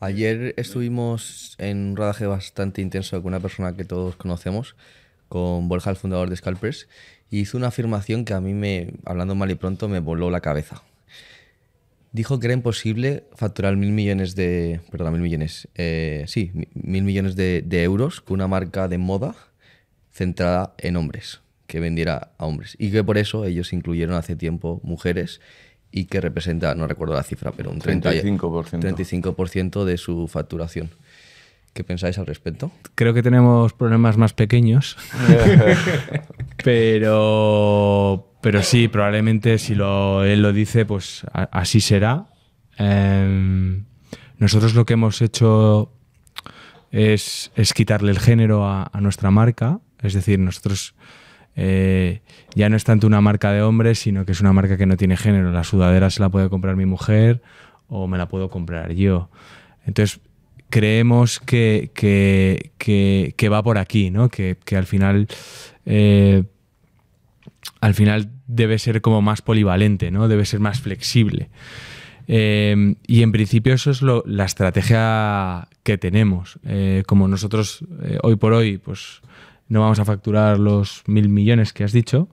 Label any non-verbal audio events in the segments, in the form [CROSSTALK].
Ayer estuvimos en un rodaje bastante intenso con una persona que todos conocemos, con Borja, el fundador de Scalpers, y hizo una afirmación que a mí, me, hablando mal y pronto, me voló la cabeza. Dijo que era imposible facturar mil millones de. Perdón, mil millones. Eh, sí, mil millones de euros con una marca de moda centrada en hombres, que vendiera a hombres. Y que por eso ellos incluyeron hace tiempo mujeres y que representa, no recuerdo la cifra, pero un 35%, 35 de su facturación. ¿Qué pensáis al respecto? Creo que tenemos problemas más pequeños, [LAUGHS] pero, pero sí, probablemente si lo, él lo dice, pues así será. Em, nosotros lo que hemos hecho es, quitarle el género a, nuestra marca, es decir, nosotros... Eh, ya no es tanto una marca de hombres, sino que es una marca que no tiene género. La sudadera se la puede comprar mi mujer o me la puedo comprar yo. Entonces, creemos que, que, que, va por aquí, ¿no? Que, al final. Eh, al final debe ser como más polivalente, ¿no? Debe ser más flexible. Eh, y en principio eso es lo, la estrategia que tenemos. Eh, como nosotros hoy por hoy, pues no vamos a facturar los mil millones que has dicho,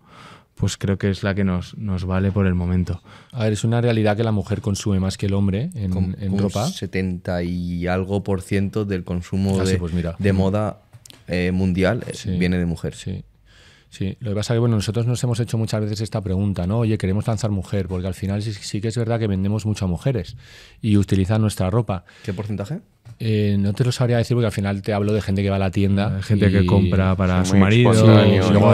pues creo que es la que nos, nos vale por el momento. A ver, es una realidad que la mujer consume más que el hombre en, europa ropa. 70 y algo por ciento del consumo ah, pues de, moda eh, mundial eh, viene de mujer. Sí. Sí, lo que pasa que bueno, nosotros nos hemos hecho muchas veces esta pregunta, ¿no? Oye, queremos lanzar mujer, porque al final sí, sí que es verdad que vendemos mucho a mujeres y utilizan nuestra ropa. ¿Qué porcentaje? Eh, no te lo sabría decir porque al final te hablo de gente que va a la tienda. Ah, gente que compra para su marido. Y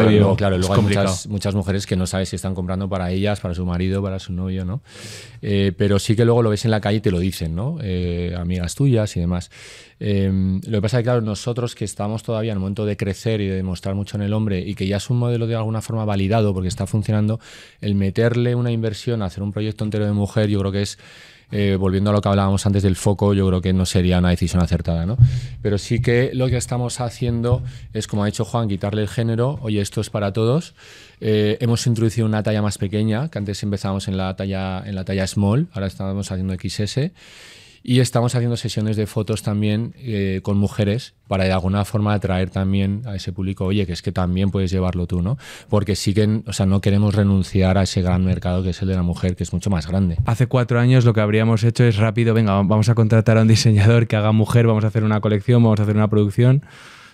luego, claro, luego hay muchas, mujeres que no sabes si están comprando para ellas, para su marido, para su novio, ¿no? Eh, pero sí que luego lo ves en la calle y te lo dicen, ¿no? Eh, amigas tuyas y demás. lo que pasa es que, claro, nosotros que estamos todavía en el momento de crecer y de demostrar mucho en el hombre y que ya es un modelo de alguna forma validado porque está funcionando, el meterle una inversión, hacer un proyecto entero de mujer, yo creo que es eh, volviendo a lo que hablábamos antes del foco, yo creo que no sería una decisión acertada, ¿no? Pero sí que lo que estamos haciendo es, como ha dicho Juan, quitarle el género, oye, esto es para todos. Eh, hemos introducido una talla más pequeña, que antes empezábamos en la talla, en la talla small, ahora estamos haciendo XS. Y estamos haciendo sesiones de fotos también eh, con mujeres para de alguna forma atraer también a ese público, oye, que es que también puedes llevarlo tú, ¿no? Porque sí o sea, no queremos renunciar a ese gran mercado que es el de la mujer, que es mucho más grande. Hace cuatro años lo que habríamos hecho es rápido, venga, vamos a contratar a un diseñador que haga mujer, vamos a hacer una colección, vamos a hacer una producción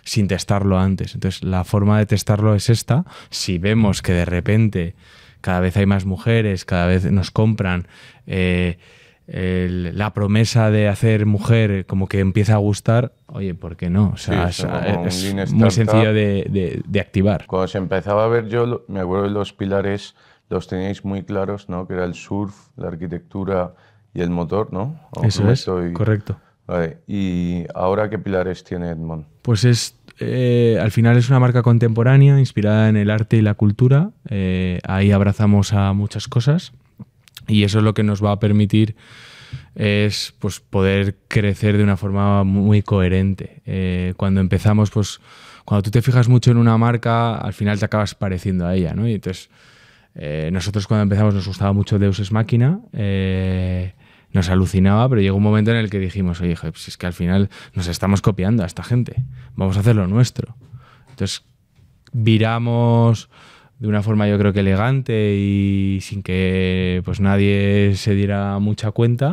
sin testarlo antes. Entonces, la forma de testarlo es esta. Si vemos que de repente cada vez hay más mujeres, cada vez nos compran, eh, la promesa de hacer mujer como que empieza a gustar, oye, ¿por qué no? O sea, es, muy sencillo de, activar. Cuando se empezaba a ver yo, me acuerdo de los pilares, los teníais muy claros, ¿no? Que era el surf, la arquitectura y el motor, ¿no? Eso es, correcto. ¿Y ahora qué pilares tiene Edmond? Pues es, eh, al final es una marca contemporánea inspirada en el arte y la cultura. Eh, ahí abrazamos a muchas cosas. Y eso es lo que nos va a permitir es pues, poder crecer de una forma muy coherente. Eh, cuando empezamos, pues cuando tú te fijas mucho en una marca, al final te acabas pareciendo a ella, ¿no? Y entonces, eh, nosotros cuando empezamos nos gustaba mucho Deus máquina, eh, nos alucinaba, pero llegó un momento en el que dijimos, oye, pues es que al final nos estamos copiando a esta gente, vamos a hacer lo nuestro. Entonces, viramos de una forma yo creo que elegante y sin que pues nadie se diera mucha cuenta